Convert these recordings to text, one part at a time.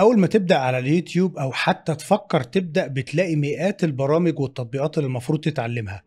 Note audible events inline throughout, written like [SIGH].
اول ما تبدا على اليوتيوب او حتى تفكر تبدا بتلاقي مئات البرامج والتطبيقات اللي المفروض تتعلمها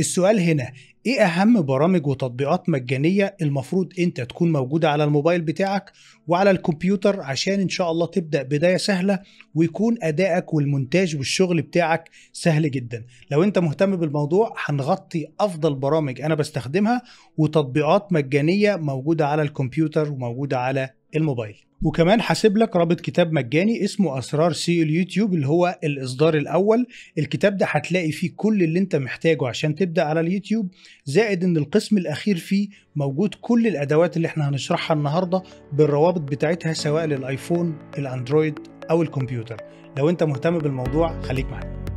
السؤال هنا ايه اهم برامج وتطبيقات مجانيه المفروض انت تكون موجوده على الموبايل بتاعك وعلى الكمبيوتر عشان ان شاء الله تبدا بدايه سهله ويكون ادائك والمونتاج والشغل بتاعك سهل جدا لو انت مهتم بالموضوع هنغطي افضل برامج انا بستخدمها وتطبيقات مجانيه موجوده على الكمبيوتر وموجوده على الموبايل وكمان حاسب لك رابط كتاب مجاني اسمه اسرار سي اليوتيوب اللي هو الاصدار الاول الكتاب ده هتلاقي فيه كل اللي انت محتاجه عشان تبدا على اليوتيوب زائد ان القسم الاخير فيه موجود كل الادوات اللي احنا هنشرحها النهارده بالروابط بتاعتها سواء للايفون الاندرويد او الكمبيوتر لو انت مهتم بالموضوع خليك معانا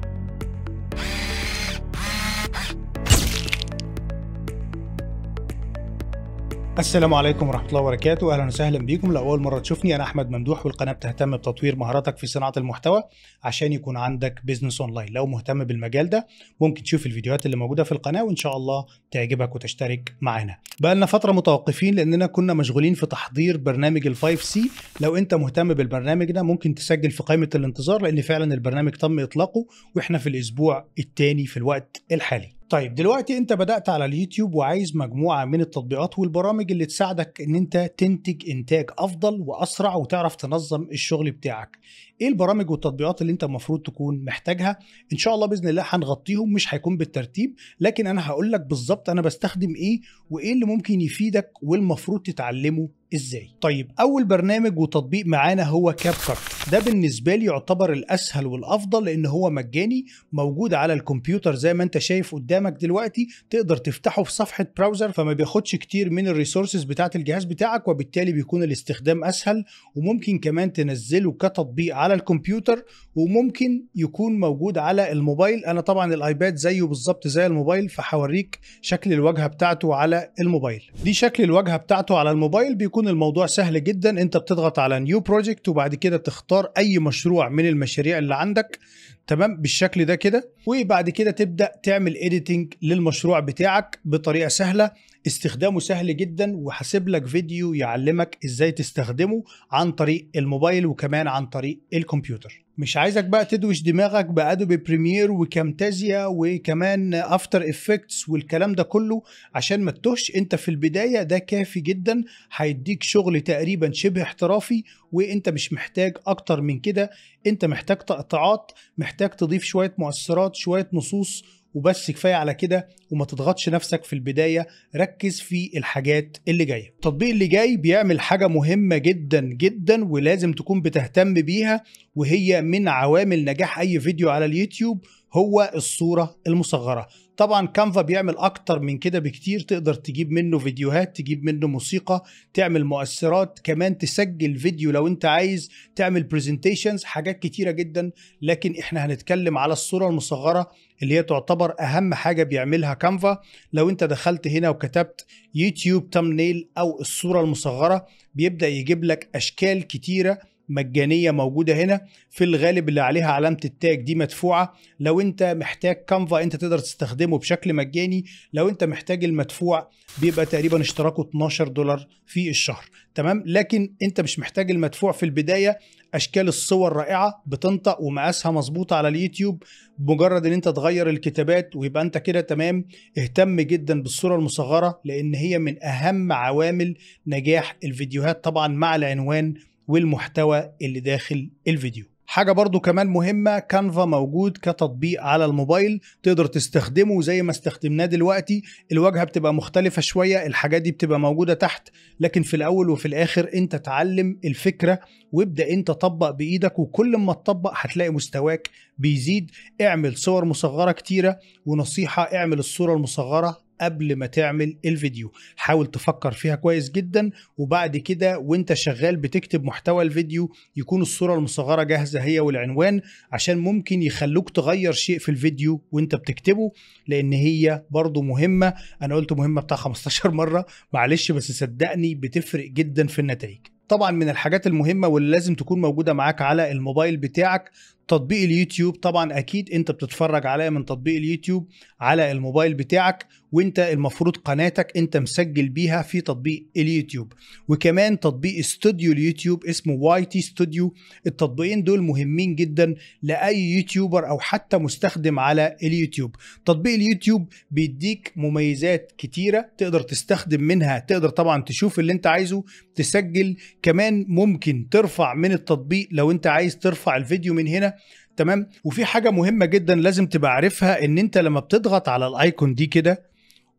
السلام عليكم ورحمة الله وبركاته، أهلا وسهلا بيكم، لو أول مرة تشوفني أنا أحمد ممدوح والقناة بتهتم بتطوير مهاراتك في صناعة المحتوى عشان يكون عندك بيزنس أونلاين، لو مهتم بالمجال ده ممكن تشوف الفيديوهات اللي موجودة في القناة وإن شاء الله تعجبك وتشترك معانا. بقالنا فترة متوقفين لأننا كنا مشغولين في تحضير برنامج الـ 5 سي، لو أنت مهتم بالبرنامج ده ممكن تسجل في قائمة الانتظار لأن فعلا البرنامج تم إطلاقه وإحنا في الأسبوع الثاني في الوقت الحالي. طيب دلوقتي انت بدأت على اليوتيوب وعايز مجموعة من التطبيقات والبرامج اللي تساعدك ان انت تنتج انتاج افضل واسرع وتعرف تنظم الشغل بتاعك ايه البرامج والتطبيقات اللي انت المفروض تكون محتاجها ان شاء الله باذن الله هنغطيهم مش هيكون بالترتيب لكن انا هقول لك بالظبط انا بستخدم ايه وايه اللي ممكن يفيدك والمفروض تتعلمه ازاي طيب اول برنامج وتطبيق معانا هو كاب كارت ده بالنسبه لي يعتبر الاسهل والافضل لان هو مجاني موجود على الكمبيوتر زي ما انت شايف قدامك دلوقتي تقدر تفتحه في صفحه براوزر فما بياخدش كتير من الريسورسز بتاعه الجهاز بتاعك وبالتالي بيكون الاستخدام اسهل وممكن كمان تنزله كتطبيق على على الكمبيوتر وممكن يكون موجود على الموبايل انا طبعا الايباد زيه بالظبط زي الموبايل فهوريك شكل الواجهه بتاعته على الموبايل دي شكل الواجهه بتاعته على الموبايل بيكون الموضوع سهل جدا انت بتضغط على نيو بروجكت وبعد كده تختار اي مشروع من المشاريع اللي عندك تمام بالشكل ده كده وبعد كده تبدا تعمل اديتنج للمشروع بتاعك بطريقه سهله استخدامه سهل جدا وحاسب لك فيديو يعلمك ازاي تستخدمه عن طريق الموبايل وكمان عن طريق الكمبيوتر مش عايزك بقى تدوش دماغك بادوبي بريمير وكامتازيا وكمان افتر افكتس والكلام ده كله عشان ما تتوهش انت في البدايه ده كافي جدا هيديك شغل تقريبا شبه احترافي وانت مش محتاج اكتر من كده انت محتاج تقطيعات محتاج تضيف شويه مؤثرات شويه نصوص وبس كفايه على كده وما تضغطش نفسك في البدايه ركز في الحاجات اللي جايه التطبيق اللي جاي بيعمل حاجه مهمه جدا جدا ولازم تكون بتهتم بيها وهي من عوامل نجاح اي فيديو على اليوتيوب هو الصوره المصغره طبعا كانفا بيعمل اكتر من كده بكتير تقدر تجيب منه فيديوهات تجيب منه موسيقى تعمل مؤثرات كمان تسجل فيديو لو انت عايز تعمل برزنتيشنز حاجات كتيرة جدا لكن احنا هنتكلم على الصورة المصغرة اللي هي تعتبر اهم حاجة بيعملها كانفا لو انت دخلت هنا وكتبت يوتيوب تامنيل او الصورة المصغرة بيبدأ يجيب لك اشكال كتيرة مجانيه موجوده هنا في الغالب اللي عليها علامه التاج دي مدفوعه لو انت محتاج كانفا انت تقدر تستخدمه بشكل مجاني لو انت محتاج المدفوع بيبقى تقريبا اشتراكه 12 دولار في الشهر تمام لكن انت مش محتاج المدفوع في البدايه اشكال الصور رائعه بتنطق ومقاسها مظبوطه على اليوتيوب مجرد ان انت تغير الكتابات ويبقى انت كده تمام اهتم جدا بالصوره المصغره لان هي من اهم عوامل نجاح الفيديوهات طبعا مع العنوان والمحتوى اللي داخل الفيديو حاجة برضو كمان مهمة كانفا موجود كتطبيق على الموبايل تقدر تستخدمه زي ما استخدمناه دلوقتي الواجهة بتبقى مختلفة شوية الحاجات دي بتبقى موجودة تحت لكن في الأول وفي الآخر أنت تعلم الفكرة وابدأ أنت طبق بإيدك وكل ما تطبق هتلاقي مستواك بيزيد اعمل صور مصغرة كتيرة ونصيحة اعمل الصورة المصغرة قبل ما تعمل الفيديو حاول تفكر فيها كويس جدا وبعد كده وانت شغال بتكتب محتوى الفيديو يكون الصورة المصغرة جاهزة هي والعنوان عشان ممكن يخلوك تغير شيء في الفيديو وانت بتكتبه لان هي برضو مهمة انا قلت مهمة بتاع 15 [LAUGHS] مرة معلش بس صدقني بتفرق جدا في النتائج طبعا من الحاجات المهمه واللي لازم تكون موجوده معاك على الموبايل بتاعك تطبيق اليوتيوب طبعا اكيد انت بتتفرج عليا من تطبيق اليوتيوب على الموبايل بتاعك وانت المفروض قناتك انت مسجل بيها في تطبيق اليوتيوب وكمان تطبيق استوديو اليوتيوب اسمه واي تي ستوديو التطبيقين دول مهمين جدا لاي يوتيوبر او حتى مستخدم على اليوتيوب تطبيق اليوتيوب بيديك مميزات كتيره تقدر تستخدم منها تقدر طبعا تشوف اللي انت عايزه تسجل كمان ممكن ترفع من التطبيق لو انت عايز ترفع الفيديو من هنا تمام وفي حاجه مهمه جدا لازم تبقى عارفها ان انت لما بتضغط على الايكون دي كده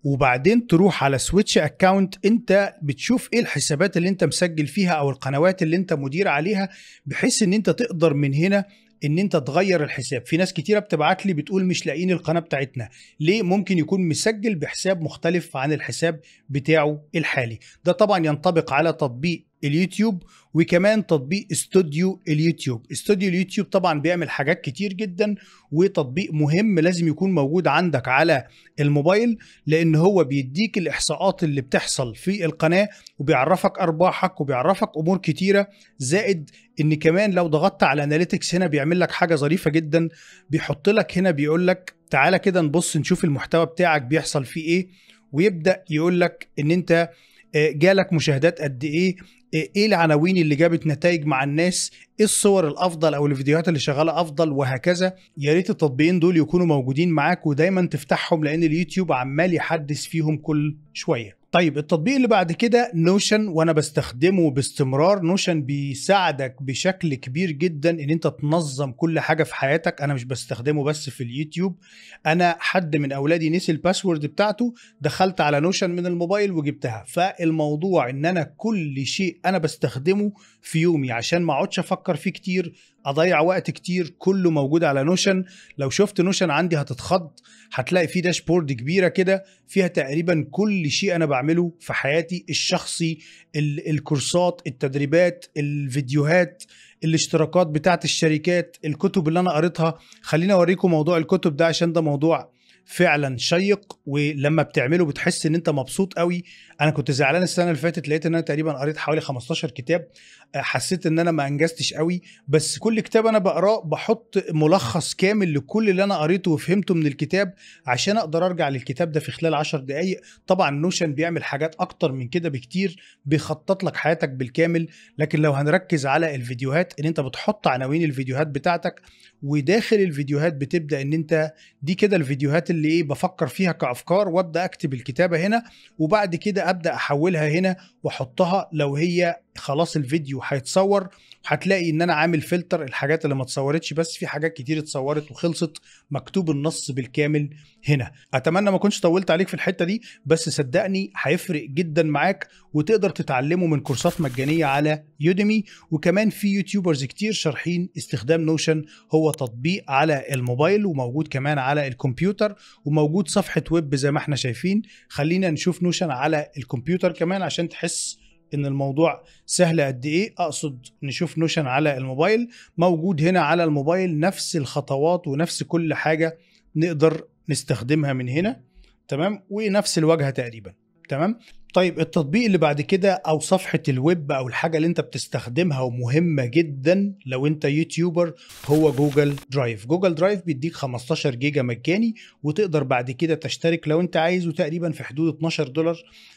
وبعدين تروح على سويتش اكاونت انت بتشوف ايه الحسابات اللي انت مسجل فيها او القنوات اللي انت مدير عليها بحيث ان انت تقدر من هنا ان انت تغير الحساب في ناس كتيره بتبعت لي بتقول مش لاقيين القناه بتاعتنا ليه ممكن يكون مسجل بحساب مختلف عن الحساب بتاعه الحالي ده طبعا ينطبق على تطبيق اليوتيوب وكمان تطبيق استوديو اليوتيوب استوديو اليوتيوب طبعا بيعمل حاجات كتير جدا وتطبيق مهم لازم يكون موجود عندك على الموبايل لان هو بيديك الاحصاءات اللي بتحصل في القناة وبيعرفك ارباحك وبيعرفك امور كتيرة زائد ان كمان لو ضغطت على اناليتكس هنا بيعمل لك حاجة ظريفة جدا بيحط لك هنا بيقول لك تعالى كده نبص نشوف المحتوى بتاعك بيحصل فيه ايه ويبدأ يقول لك ان انت آه، جالك مشاهدات قد ايه إيه،, ايه العناوين اللي جابت نتائج مع الناس ايه الصور الافضل او الفيديوهات اللي شغاله افضل وهكذا يا ريت التطبيقين دول يكونوا موجودين معاك ودايما تفتحهم لان اليوتيوب عمال يحدث فيهم كل شويه طيب التطبيق اللي بعد كده نوشن وانا بستخدمه باستمرار نوشن بيساعدك بشكل كبير جدا ان انت تنظم كل حاجه في حياتك انا مش بستخدمه بس في اليوتيوب انا حد من اولادي نسي الباسورد بتاعته دخلت على نوشن من الموبايل وجبتها فالموضوع ان انا كل شيء انا بستخدمه في يومي عشان ما اقعدش افكر فيه كتير اضيع وقت كتير كله موجود على نوشن لو شفت نوشن عندي هتتخض هتلاقي فيه داشبورد كبيره كده فيها تقريبا كل شيء انا بعمله في حياتي الشخصي الكورسات التدريبات الفيديوهات الاشتراكات بتاعه الشركات الكتب اللي انا قريتها خليني اوريكم موضوع الكتب ده عشان ده موضوع فعلا شيق ولما بتعمله بتحس ان انت مبسوط قوي انا كنت زعلان السنه اللي فاتت لقيت ان انا تقريبا قريت حوالي 15 كتاب حسيت ان انا ما انجزتش قوي بس كل كتاب انا بقراه بحط ملخص كامل لكل اللي انا قريته وفهمته من الكتاب عشان اقدر ارجع للكتاب ده في خلال 10 دقائق طبعا نوشن بيعمل حاجات اكتر من كده بكتير بيخطط لك حياتك بالكامل لكن لو هنركز على الفيديوهات ان انت بتحط عناوين الفيديوهات بتاعتك وداخل الفيديوهات بتبدا ان انت دي كده الفيديوهات اللي ايه بفكر فيها كافكار وابدا اكتب الكتابه هنا وبعد كده ابدا احولها هنا واحطها لو هي خلاص الفيديو هيتصور هتلاقي ان انا عامل فلتر الحاجات اللي ما اتصورتش بس في حاجات كتير اتصورت وخلصت مكتوب النص بالكامل هنا اتمنى ما كنتش طولت عليك في الحته دي بس صدقني هيفرق جدا معاك وتقدر تتعلمه من كورسات مجانيه على يوديمي وكمان في يوتيوبرز كتير شارحين استخدام نوشن هو تطبيق على الموبايل وموجود كمان على الكمبيوتر وموجود صفحه ويب زي ما احنا شايفين خلينا نشوف نوشن على الكمبيوتر كمان عشان تحس ان الموضوع سهل قد ايه اقصد نشوف نوشن على الموبايل موجود هنا على الموبايل نفس الخطوات ونفس كل حاجه نقدر نستخدمها من هنا تمام ونفس الواجهه تقريبا تمام طيب التطبيق اللي بعد كده او صفحه الويب او الحاجه اللي انت بتستخدمها ومهمه جدا لو انت يوتيوبر هو جوجل درايف جوجل درايف بيديك 15 جيجا مجاني وتقدر بعد كده تشترك لو انت عايز وتقريبا في حدود 12 دولار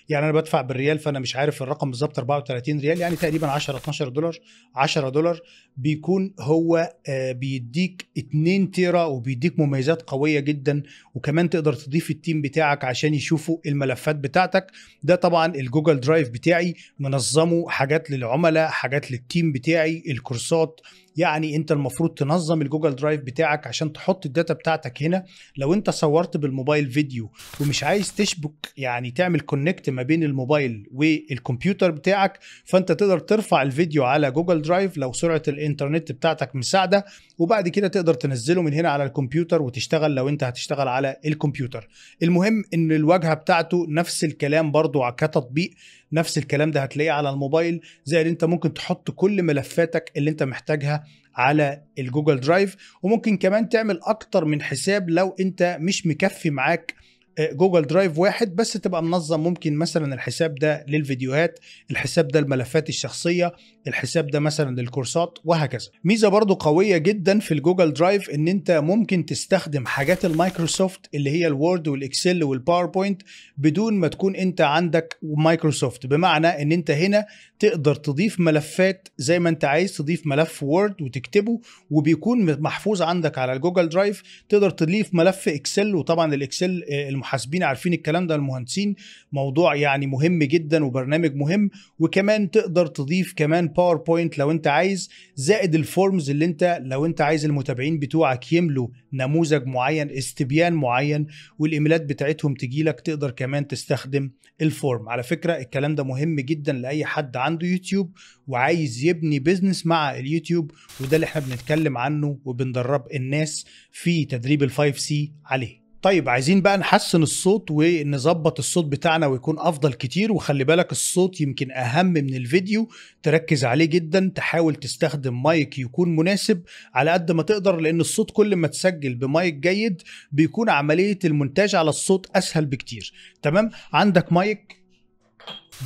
يعني انا بدفع بالريال فانا مش عارف الرقم بالظبط 34 ريال يعني تقريبا 10 12 دولار 10 دولار بيكون هو آه، بيديك 2 تيرا وبيديك مميزات قويه جدا وكمان تقدر تضيف التيم بتاعك عشان يشوفوا الملفات بتاعتك ده طبعا الجوجل درايف بتاعي منظمه حاجات للعملاء حاجات للتيم بتاعي الكورسات يعني انت المفروض تنظم الجوجل درايف بتاعك عشان تحط الداتا بتاعتك هنا لو انت صورت بالموبايل فيديو ومش عايز تشبك يعني تعمل كونكت ما بين الموبايل والكمبيوتر بتاعك فانت تقدر ترفع الفيديو على جوجل درايف لو سرعه الانترنت بتاعتك مساعده وبعد كده تقدر تنزله من هنا على الكمبيوتر وتشتغل لو انت هتشتغل على الكمبيوتر المهم ان الواجهه بتاعته نفس الكلام برضو كتطبيق نفس الكلام ده هتلاقيه على الموبايل زي ان انت ممكن تحط كل ملفاتك اللي انت محتاجها على الجوجل درايف وممكن كمان تعمل اكتر من حساب لو انت مش مكفي معاك جوجل درايف واحد بس تبقى منظم ممكن مثلا الحساب ده للفيديوهات الحساب ده الملفات الشخصية الحساب ده مثلا للكورسات وهكذا ميزة برضو قوية جدا في الجوجل درايف ان انت ممكن تستخدم حاجات المايكروسوفت اللي هي الوورد والاكسل والباوربوينت بدون ما تكون انت عندك مايكروسوفت بمعنى ان انت هنا تقدر تضيف ملفات زي ما انت عايز تضيف ملف وورد وتكتبه وبيكون محفوظ عندك على الجوجل درايف تقدر تضيف ملف اكسل وطبعا الاكسل آه، محاسبين عارفين الكلام ده المهندسين موضوع يعني مهم جدا وبرنامج مهم وكمان تقدر تضيف كمان باوربوينت لو انت عايز زائد الفورمز اللي انت لو انت عايز المتابعين بتوعك يملوا نموذج معين استبيان معين والايميلات بتاعتهم تجيلك تقدر كمان تستخدم الفورم على فكره الكلام ده مهم جدا لاي حد عنده يوتيوب وعايز يبني بيزنس مع اليوتيوب وده اللي احنا بنتكلم عنه وبندرب الناس في تدريب الفايف سي عليه طيب عايزين بقى نحسن الصوت ونظبط الصوت بتاعنا ويكون افضل كتير وخلي بالك الصوت يمكن اهم من الفيديو تركز عليه جدا تحاول تستخدم مايك يكون مناسب على قد ما تقدر لان الصوت كل ما تسجل بمايك جيد بيكون عمليه المونتاج على الصوت اسهل بكتير تمام عندك مايك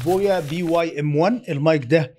بويا بي واي ام 1 المايك ده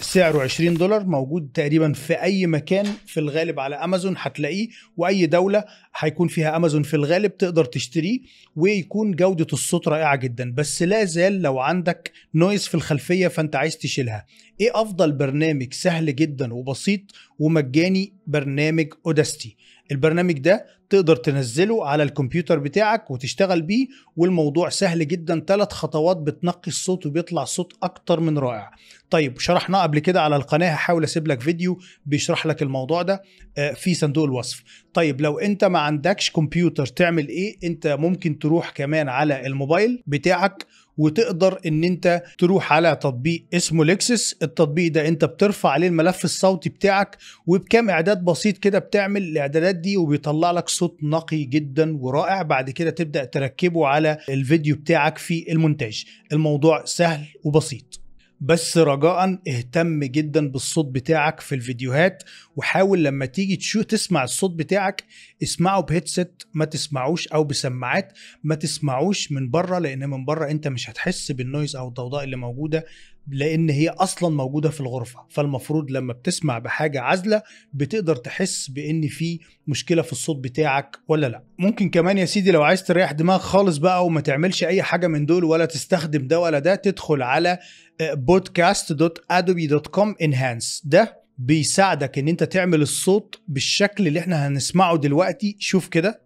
سعره 20 دولار موجود تقريبا في اي مكان في الغالب على امازون هتلاقيه واي دوله هيكون فيها امازون في الغالب تقدر تشتريه ويكون جوده الصوت رائعه جدا بس لا زال لو عندك نويز في الخلفيه فانت عايز تشيلها ايه افضل برنامج سهل جدا وبسيط ومجاني برنامج اوداستي البرنامج ده تقدر تنزله على الكمبيوتر بتاعك وتشتغل بيه والموضوع سهل جدا ثلاث خطوات بتنقي الصوت وبيطلع صوت اكتر من رائع طيب شرحناه قبل كده على القناه هحاول اسيب لك فيديو بيشرح لك الموضوع ده آه، في صندوق الوصف طيب لو انت ما عندكش كمبيوتر تعمل ايه انت ممكن تروح كمان على الموبايل بتاعك وتقدر ان انت تروح على تطبيق اسمه لكسس التطبيق ده انت بترفع عليه الملف الصوتي بتاعك وبكام اعداد بسيط كده بتعمل الاعدادات دي وبيطلع لك صوت نقي جدا ورائع بعد كده تبدا تركبه على الفيديو بتاعك في المونتاج الموضوع سهل وبسيط بس رجاء اهتم جدا بالصوت بتاعك في الفيديوهات وحاول لما تيجي تشو تسمع الصوت بتاعك اسمعه بهيدسيت ما تسمعوش او بسماعات ما تسمعوش من بره لان من بره انت مش هتحس بالنويز او الضوضاء اللي موجوده لان هي اصلا موجوده في الغرفه فالمفروض لما بتسمع بحاجه عازله بتقدر تحس بان في مشكله في الصوت بتاعك ولا لا ممكن كمان يا سيدي لو عايز تريح دماغك خالص بقى وما تعملش اي حاجه من دول ولا تستخدم ده ولا ده تدخل على آه، podcast.adobe.com enhance ده بيساعدك ان انت تعمل الصوت بالشكل اللي احنا هنسمعه دلوقتي شوف كده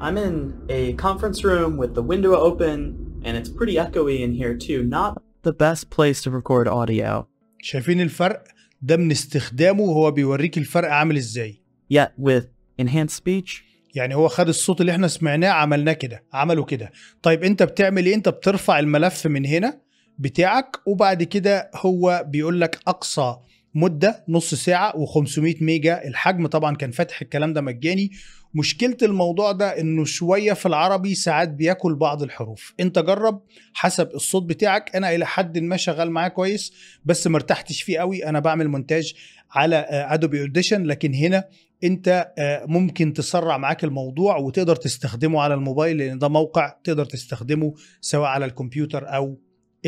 I'm in a conference room with the window open and it's pretty echoey in here too not the best place to record audio. شايفين الفرق؟ ده من استخدامه وهو بيوريك الفرق عامل ازاي. Yet with enhanced speech يعني هو خد الصوت اللي احنا سمعناه عملناه كده عمله كده طيب انت بتعمل ايه انت بترفع الملف من هنا بتاعك وبعد كده هو بيقول لك اقصى مده نص ساعه و500 ميجا الحجم طبعا كان فاتح الكلام ده مجاني مشكله الموضوع ده انه شويه في العربي ساعات بياكل بعض الحروف انت جرب حسب الصوت بتاعك انا الى حد ما شغال معاه كويس بس ما ارتحتش فيه قوي انا بعمل مونتاج على ادوبي آه، اوديشن لكن هنا انت آه، ممكن تسرع معاك الموضوع وتقدر تستخدمه على الموبايل لان ده موقع تقدر تستخدمه سواء على الكمبيوتر او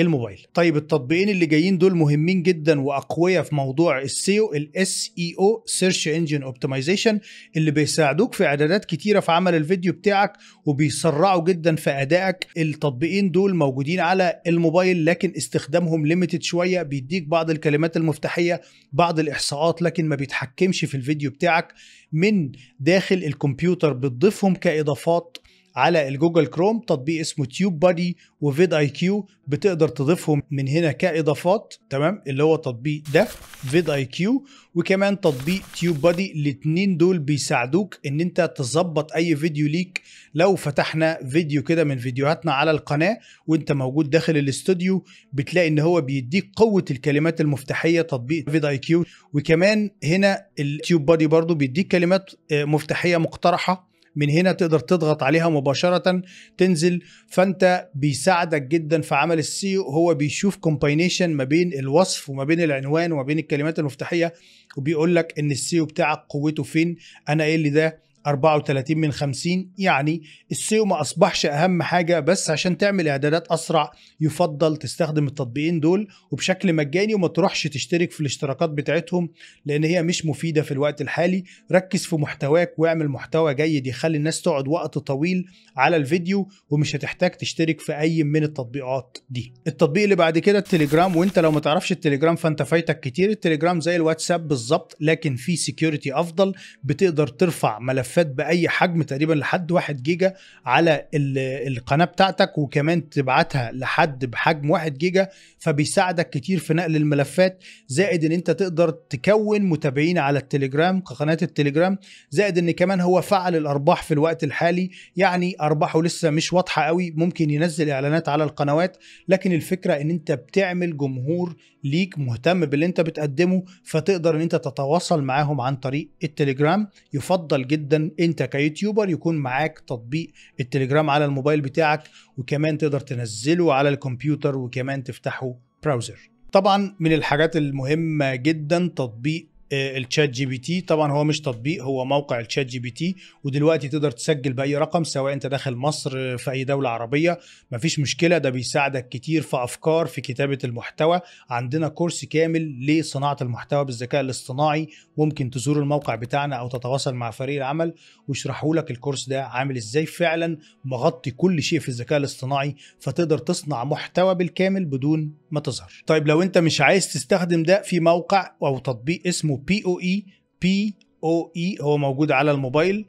الموبايل طيب التطبيقين اللي جايين دول مهمين جدا واقوياء في موضوع السيو الاس اي او سيرش انجن اوبتمايزيشن اللي بيساعدوك في اعدادات كتيره في عمل الفيديو بتاعك وبيسرعوا جدا في ادائك التطبيقين دول موجودين على الموبايل لكن استخدامهم ليميتد شويه بيديك بعض الكلمات المفتاحيه بعض الاحصاءات لكن ما بيتحكمش في الفيديو بتاعك من داخل الكمبيوتر بتضيفهم كاضافات على الجوجل كروم تطبيق اسمه تيوب بادي وفيد اي كيو بتقدر تضيفهم من هنا كاضافات تمام اللي هو تطبيق ده فيد اي كيو وكمان تطبيق تيوب بادي الاثنين دول بيساعدوك ان انت تظبط اي فيديو ليك لو فتحنا فيديو كده من فيديوهاتنا على القناه وانت موجود داخل الاستوديو بتلاقي ان هو بيديك قوه الكلمات المفتاحيه تطبيق فيد اي كيو وكمان هنا التيوب بادي برضو بيديك كلمات آه، مفتاحيه مقترحه من هنا تقدر تضغط عليها مباشره تنزل فانت بيساعدك جدا في عمل السيو e هو بيشوف كومباينيشن ما بين الوصف وما بين العنوان وما بين الكلمات المفتاحيه وبيقول لك ان السيو e بتاعك قوته فين انا ايه اللي ده 34 من 50 يعني السيو ما اصبحش اهم حاجه بس عشان تعمل اعدادات اسرع يفضل تستخدم التطبيقين دول وبشكل مجاني وما تروحش تشترك في الاشتراكات بتاعتهم لان هي مش مفيده في الوقت الحالي ركز في محتواك واعمل محتوى جيد يخلي الناس تقعد وقت طويل على الفيديو ومش هتحتاج تشترك في اي من التطبيقات دي التطبيق اللي بعد كده التليجرام وانت لو ما تعرفش التليجرام فانت فايتك كتير التليجرام زي الواتساب بالظبط لكن فيه سكيورتي افضل بتقدر ترفع ملفات فات باي حجم تقريبا لحد 1 جيجا على القناه بتاعتك وكمان تبعتها لحد بحجم 1 جيجا فبيساعدك كتير في نقل الملفات زائد ان انت تقدر تكون متابعين على التليجرام قناه التليجرام زائد ان كمان هو فعل الارباح في الوقت الحالي يعني ارباحه لسه مش واضحه قوي ممكن ينزل اعلانات على القنوات لكن الفكره ان انت بتعمل جمهور ليك مهتم باللي انت بتقدمه فتقدر ان انت تتواصل معاهم عن طريق التليجرام يفضل جدا انت كيوتيوبر يكون معاك تطبيق التليجرام على الموبايل بتاعك وكمان تقدر تنزله على الكمبيوتر وكمان تفتحه براوزر طبعا من الحاجات المهمه جدا تطبيق الشات جي بي تي طبعا هو مش تطبيق هو موقع الشات جي بي تي ودلوقتي تقدر تسجل باي رقم سواء انت داخل مصر آه، في اي دوله عربيه مفيش مشكله ده بيساعدك كتير في افكار في كتابه المحتوى عندنا كورس كامل لصناعه المحتوى بالذكاء الاصطناعي ممكن تزور الموقع بتاعنا او تتواصل مع فريق العمل ويشرحوا لك الكورس ده عامل ازاي فعلا مغطي كل شيء في الذكاء الاصطناعي فتقدر تصنع محتوى بالكامل بدون ما تظهر طيب لو انت مش عايز تستخدم ده في موقع او تطبيق اسمه بي او اي بي او اي هو موجود على الموبايل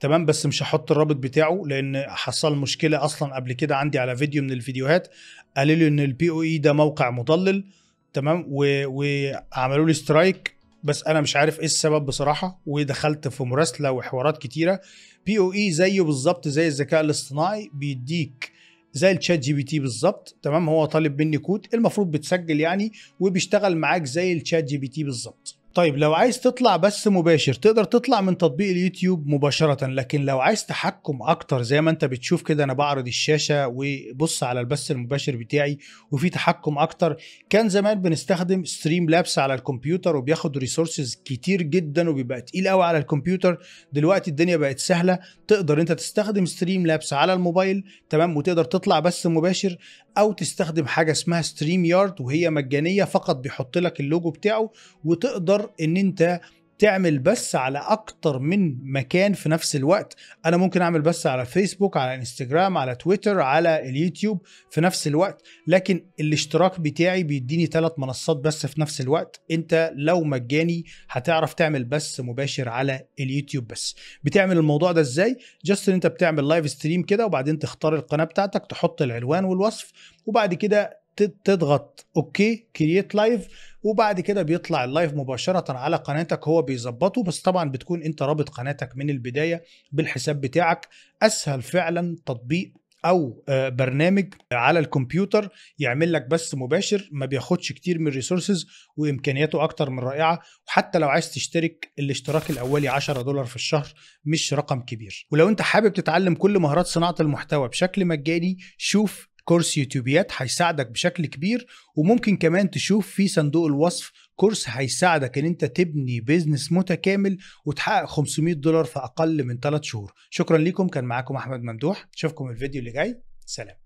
تمام بس مش هحط الرابط بتاعه لان حصل مشكله اصلا قبل كده عندي على فيديو من الفيديوهات قالوا لي ان البي او اي e ده موقع مضلل تمام وعملوا لي سترايك بس انا مش عارف ايه السبب بصراحه ودخلت في مراسله وحوارات كتيره بي او اي زيه بالظبط زي الذكاء الاصطناعي بيديك زي الشات جي بي تي بالظبط تمام هو طالب مني كود المفروض بتسجل يعني وبيشتغل معاك زي الشات جي بي تي بالظبط طيب لو عايز تطلع بس مباشر تقدر تطلع من تطبيق اليوتيوب مباشرة لكن لو عايز تحكم أكتر زي ما أنت بتشوف كده أنا بعرض الشاشة وبص على البث المباشر بتاعي وفي تحكم أكتر كان زمان بنستخدم ستريم لابس على الكمبيوتر وبياخد ريسورسز كتير جدا وبيبقى تقيل قوي على الكمبيوتر دلوقتي الدنيا بقت سهلة تقدر أنت تستخدم ستريم لابس على الموبايل تمام وتقدر تطلع بث مباشر او تستخدم حاجه اسمها ستريم يارد وهي مجانيه فقط بيحط لك اللوجو بتاعه وتقدر ان انت تعمل بث على اكتر من مكان في نفس الوقت انا ممكن اعمل بث على فيسبوك على انستجرام على تويتر على اليوتيوب في نفس الوقت لكن الاشتراك بتاعي بيديني ثلاث منصات بس في نفس الوقت انت لو مجاني هتعرف تعمل بث مباشر على اليوتيوب بس بتعمل الموضوع ده ازاي جاست ان انت بتعمل لايف ستريم كده وبعدين تختار القناه بتاعتك تحط العنوان والوصف وبعد كده تضغط اوكي كرييت لايف وبعد كده بيطلع اللايف مباشره على قناتك هو بيظبطه بس طبعا بتكون انت رابط قناتك من البدايه بالحساب بتاعك اسهل فعلا تطبيق او آه، برنامج على الكمبيوتر يعمل لك بث مباشر ما بياخدش كتير من الريسورسز وامكانياته اكتر من رائعه وحتى لو عايز تشترك الاشتراك الاولي 10 دولار في الشهر مش رقم كبير ولو انت حابب تتعلم كل مهارات صناعه المحتوى بشكل مجاني شوف كورس يوتيوبيات هيساعدك بشكل كبير وممكن كمان تشوف في صندوق الوصف كورس هيساعدك ان انت تبني بيزنس متكامل وتحقق 500 دولار في اقل من 3 شهور شكرا لكم كان معاكم احمد ممدوح اشوفكم الفيديو اللي جاي سلام